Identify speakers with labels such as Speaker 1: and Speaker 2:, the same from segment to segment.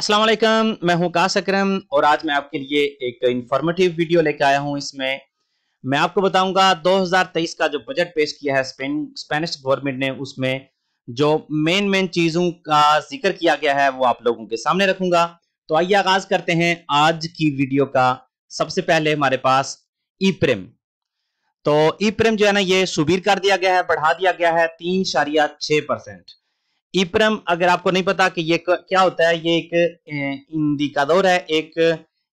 Speaker 1: अस्सलाम वालेकुम मैं हूं कास अकरम और आज मैं आपके लिए एक इंफॉर्मेटिव वीडियो लेकर आया हूं इसमें मैं आपको बताऊंगा 2023 का जो बजट पेश किया है स्पेन स्पेनिश गवर्नमेंट ने उसमें जो मेन मेन चीज़ों का जिक्र किया गया है वो आप लोगों के सामने रखूंगा तो आइए आगाज करते हैं आज की वीडियो का सबसे पहले हमारे पास ई प्रेम तो ई प्रेम जो है ना ये सुबीर कर दिया गया है बढ़ा दिया गया है तीन शारिया छह परसेंट इप्रम अगर आपको नहीं पता कि ये क्या होता है ये एक इंडिकादोर है एक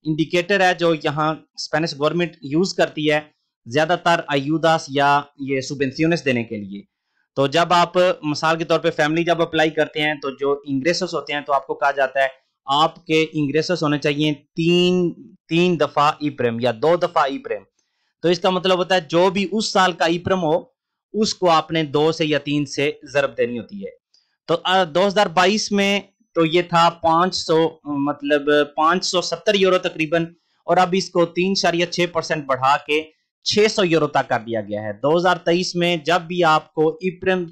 Speaker 1: इंडिकेटर है जो यहाँ स्पेनिश गवर्नमेंट यूज करती है ज्यादातर आयुदास या ये सुबेंसियोनेस देने के लिए तो जब आप मिसाल के तौर पे फैमिली जब अप्लाई करते हैं तो जो इंग्रेसर्स होते हैं तो आपको कहा जाता है आपके इंग्रेसर्स होने चाहिए तीन तीन दफा इप्रेम या दो दफा इप्रेम तो इसका मतलब होता है जो भी उस साल का इप्रम हो उसको आपने दो से या तीन से जरब देनी होती है तो दो हजार बाईस में तो ये था 500 मतलब 570 यूरो तकरीबन और अब इसको तीन शरिया छह परसेंट बढ़ा के 600 यूरो तक कर दिया गया है 2023 में जब भी आपको इप्रम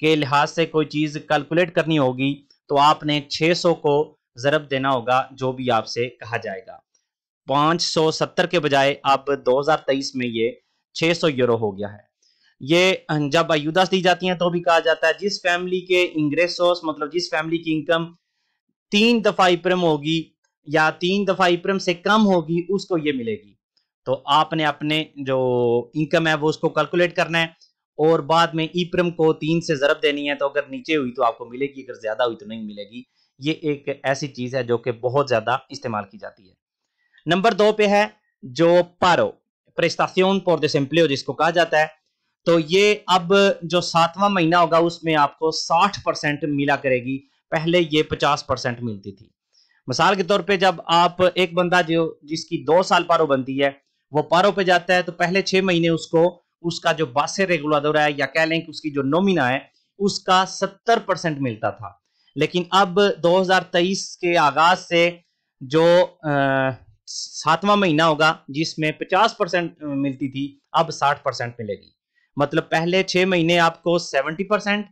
Speaker 1: के लिहाज से कोई चीज़ कैलकुलेट करनी होगी तो आपने 600 को ज़रब देना होगा जो भी आपसे कहा जाएगा 570 के बजाय अब 2023 में ये 600 यूरो हो गया है ये अं, जब आयुदास दी जाती हैं तो भी कहा जाता है जिस फैमिली के इंग्रेसोस मतलब जिस फैमिली की इनकम तीन दफा इप्रम होगी या तीन दफा इप्रम से कम होगी उसको ये मिलेगी तो आपने अपने जो इनकम है वो उसको कैलकुलेट करना है और बाद में इप्रम को तीन से जरब देनी है तो अगर नीचे हुई तो आपको मिलेगी अगर ज्यादा हुई तो नहीं मिलेगी ये एक ऐसी चीज है जो कि बहुत ज्यादा इस्तेमाल की जाती है नंबर दो पे है जो पारो प्रेस्तासियोन पोर जिसको कहा जाता है तो ये अब जो सातवां महीना होगा उसमें आपको साठ परसेंट मिला करेगी पहले ये पचास परसेंट मिलती थी मिसाल के तौर पे जब आप एक बंदा जो जिसकी दो साल पारो बनती है वो पारो पे जाता है तो पहले छह महीने उसको उसका जो बासे दौरा है या कह लें कि उसकी जो नोमिना है उसका सत्तर परसेंट मिलता था लेकिन अब तेईस के आगाज से जो सातवां महीना होगा जिसमें 50 परसेंट मिलती थी अब 60 परसेंट मिलेगी मतलब पहले छह महीने आपको सेवेंटी परसेंट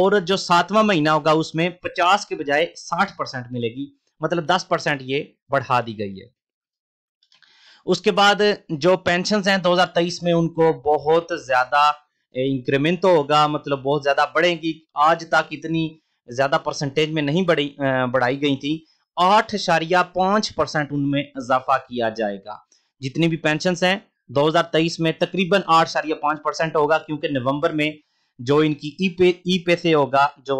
Speaker 1: और जो सातवां महीना होगा उसमें पचास के बजाय साठ परसेंट मिलेगी मतलब दस परसेंट ये बढ़ा दी गई है उसके बाद जो पेंशन हैं 2023 में उनको बहुत ज्यादा इंक्रीमेंट तो होगा मतलब बहुत ज्यादा बढ़ेगी आज तक इतनी ज्यादा परसेंटेज में नहीं बढ़ी बढ़ाई गई थी आठ शारिया पांच परसेंट उनमें इजाफा किया जाएगा जितनी भी पेंशन हैं 2023 में तकरीबन आठ सारी पांच परसेंट होगा क्योंकि नवंबर में जो इनकी ई पे ई पे से होगा जो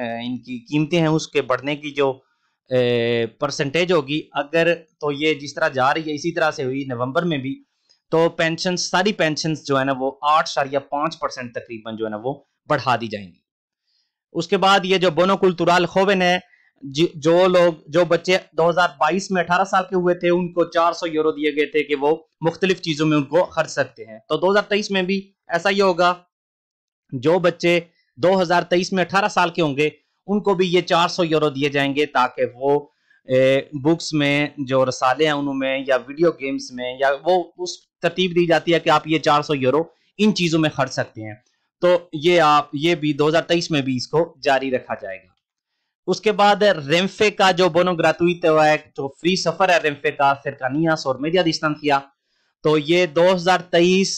Speaker 1: इनकी कीमतें हैं उसके बढ़ने की जो परसेंटेज होगी अगर तो ये जिस तरह जा रही है इसी तरह से हुई नवंबर में भी तो पेंशन सारी पेंशन जो है ना वो आठ साढ़िया पांच परसेंट तकरीबन जो है ना वो बढ़ा दी जाएंगी उसके बाद ये जो बोनो तुराल खोवन है जो लोग जो बच्चे 2022 में 18 साल के हुए थे उनको 400 यूरो दिए गए थे कि वो मुख्तलिफ चीज़ों में उनको खर्च सकते हैं तो 2023 में भी ऐसा ही होगा जो बच्चे 2023 में 18 साल के होंगे उनको भी ये 400 यूरो दिए जाएंगे ताकि वो ए, बुक्स में जो रसाले हैं उनमें या वीडियो गेम्स में या वो उस तरतीब दी जाती है कि आप ये चार यूरो इन चीज़ों में खर्च सकते हैं तो ये आप ये भी दो में भी इसको जारी रखा जाएगा उसके बाद रेम्फे का जो बोनो ग्रातुइत है जो फ्री सफर है रेम्फे का कानियास और दिस्तान किया तो ये 2023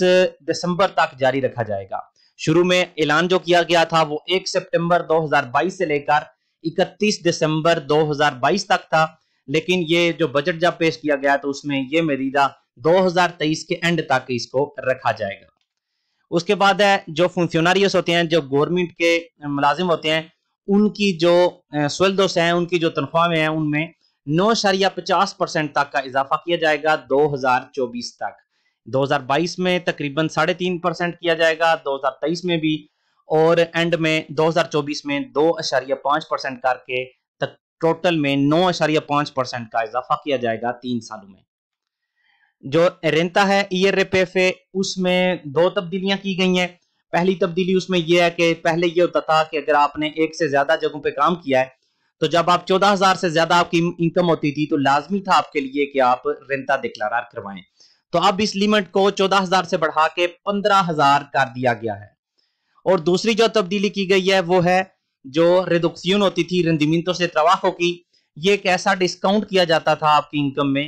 Speaker 1: दिसंबर तक जारी रखा जाएगा शुरू में ऐलान जो किया गया था वो 1 सितंबर 2022 से लेकर 31 दिसंबर 2022 तक था लेकिन ये जो बजट जब पेश किया गया तो उसमें ये मरीजा 2023 के एंड तक इसको रखा जाएगा उसके बाद है जो फंक्शनरीज होते हैं जो गवर्नमेंट के मुलाजिम होते हैं उनकी जो स्वेल्दोस हैं उनकी जो तनख्वाहें हैं उनमें नौ शरिया पचास परसेंट तक का इजाफा किया जाएगा 2024 तक 2022 में तकरीबन साढ़े तीन परसेंट किया जाएगा 2023 में भी और एंड में 2024 में दो अशारिया पांच परसेंट करके तक टोटल में नौ अशारिया पांच परसेंट का इजाफा किया जाएगा तीन सालों में जो रेंता है ईयर पे उसमें दो तब्दीलियां की गई हैं पहली तब्दीली उसमें यह है कि पहले यह होता था कि अगर आपने एक से ज्यादा जगहों पर काम किया है तो जब आप चौदह हजार से ज्यादा आपकी इनकम होती थी तो लाजमी था आपके लिए कि आप रेंता डिक्लारार करवाएं तो अब इस लिमिट को चौदह हजार से बढ़ा के पंद्रह हजार कर दिया गया है और दूसरी जो तब्दीली की गई है वो है जो रिडक्सियन होती थी रिंदिमिनतों से तवाखों की ये एक ऐसा डिस्काउंट किया जाता था आपकी इनकम में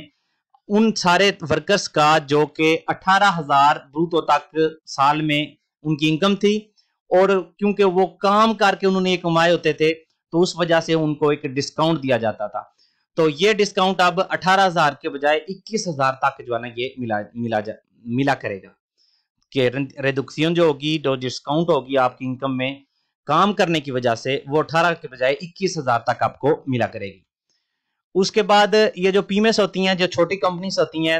Speaker 1: उन सारे वर्कर्स का जो कि अठारह हजार ब्रूटो तक साल में उनकी इनकम थी और क्योंकि वो काम करके उन्होंने ये कमाए होते थे तो उस वजह से उनको एक डिस्काउंट दिया जाता था तो ये डिस्काउंट अब 18000 के बजाय 21000 तक जो है ना ये मिला मिला जा मिला करेगा कि रेडुक्शन जो होगी जो डिस्काउंट होगी आपकी इनकम में काम करने की वजह से वो 18 के बजाय 21000 तक आपको मिला करेगी उसके बाद ये जो पीमेस होती हैं जो छोटी कंपनीस होती हैं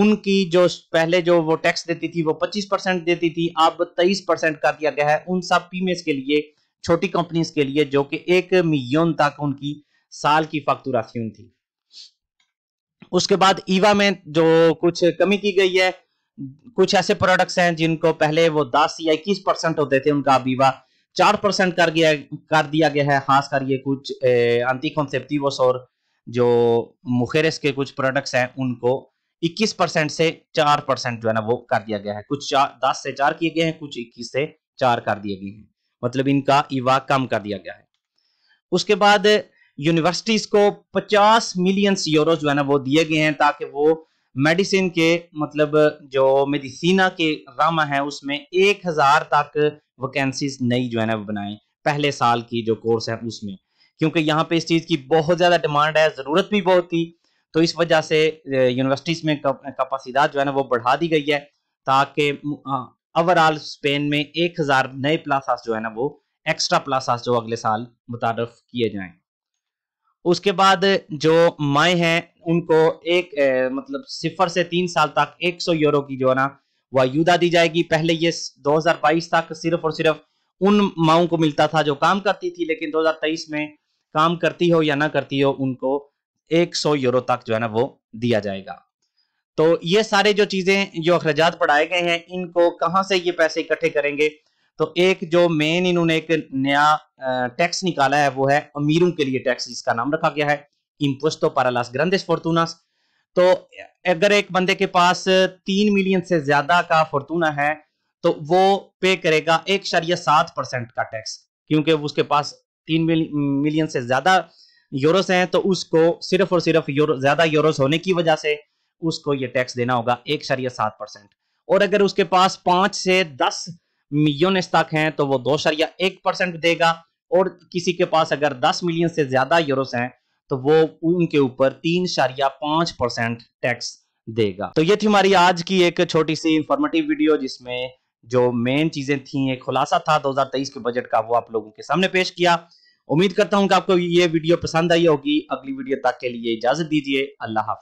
Speaker 1: उनकी जो पहले जो वो टैक्स देती थी वो 25 परसेंट देती थी अब 23 परसेंट कर दिया गया है उन सब पीमेस के लिए छोटी कंपनीज के लिए जो कि एक मिलियन तक उनकी साल की फैक्टूरासियन थी उसके बाद ईवा में जो कुछ कमी की गई है कुछ ऐसे प्रोडक्ट्स हैं जिनको पहले वो 10 या इक्कीस परसेंट होते थे उनका अब ईवा चार परसेंट कर गया कर दिया गया है खासकर ये कुछ अंतिकॉन्सेप्टिवस और जो मुखेरस के कुछ प्रोडक्ट्स हैं उनको इक्कीस परसेंट से चार परसेंट जो है ना वो कर दिया गया है कुछ चार दस से चार किए गए हैं कुछ इक्कीस से चार कर दिए गए हैं मतलब इनका ईवा कम कर दिया गया है उसके बाद यूनिवर्सिटीज को 50 मिलियन यूरो जो है ना वो दिए गए हैं ताकि वो मेडिसिन के मतलब जो मेडिसिना के राम है उसमें एक हजार तक वैकेंसीज नई जो है ना बनाए पहले साल की जो कोर्स है उसमें क्योंकि यहाँ पे इस चीज़ की बहुत ज़्यादा डिमांड है ज़रूरत भी बहुत थी तो इस वजह से यूनिवर्सिटीज में कैपासिदाद जो है ना वो बढ़ा दी गई है ताकि ओवरऑल स्पेन में एक हज़ार नए प्लासास जो है ना वो एक्स्ट्रा प्लासास जो अगले साल मुतारफ किए जाएं उसके बाद जो माए हैं उनको एक ए, मतलब सिफर से तीन साल तक 100 यूरो की जो है ना वायुदा दी जाएगी पहले ये 2022 तक सिर्फ और सिर्फ उन माओ को मिलता था जो काम करती थी लेकिन तेईस में काम करती हो या ना करती हो उनको 100 यूरो तक जो है ना वो दिया जाएगा तो ये सारे जो चीज़ें जो अखराज पढ़ाए गए हैं इनको कहाँ से ये पैसे इकट्ठे करेंगे तो एक जो मेन इन्होंने एक नया टैक्स निकाला है वो है अमीरों के लिए टैक्स जिसका नाम रखा गया है इम्पोस्टो पारालास लास ग्रंदेस तो अगर एक बंदे के पास तीन मिलियन से ज्यादा का फोर्टूना है तो वो पे करेगा एक शरिया सात परसेंट का टैक्स क्योंकि उसके पास तीन मिलियन से ज्यादा यूरोस हैं तो उसको सिर्फ और सिर्फ यूरो ज्यादा यूरोस होने की वजह से उसको ये टैक्स देना होगा एक शरीय सात परसेंट और अगर उसके पास पांच से दस मिलियन तक हैं तो वो दो शरिया एक परसेंट देगा और किसी के पास अगर दस मिलियन से ज्यादा यूरोस हैं तो वो उनके ऊपर तीन शरिया पांच परसेंट टैक्स देगा तो ये थी हमारी आज की एक छोटी सी इंफॉर्मेटिव वीडियो जिसमें जो मेन चीजें थी एक खुलासा था तेईस के बजट का वो आप लोगों के सामने पेश किया उम्मीद करता हूं कि आपको ये वीडियो पसंद आई होगी अगली वीडियो तक के लिए इजाजत दीजिए अल्लाह हाफि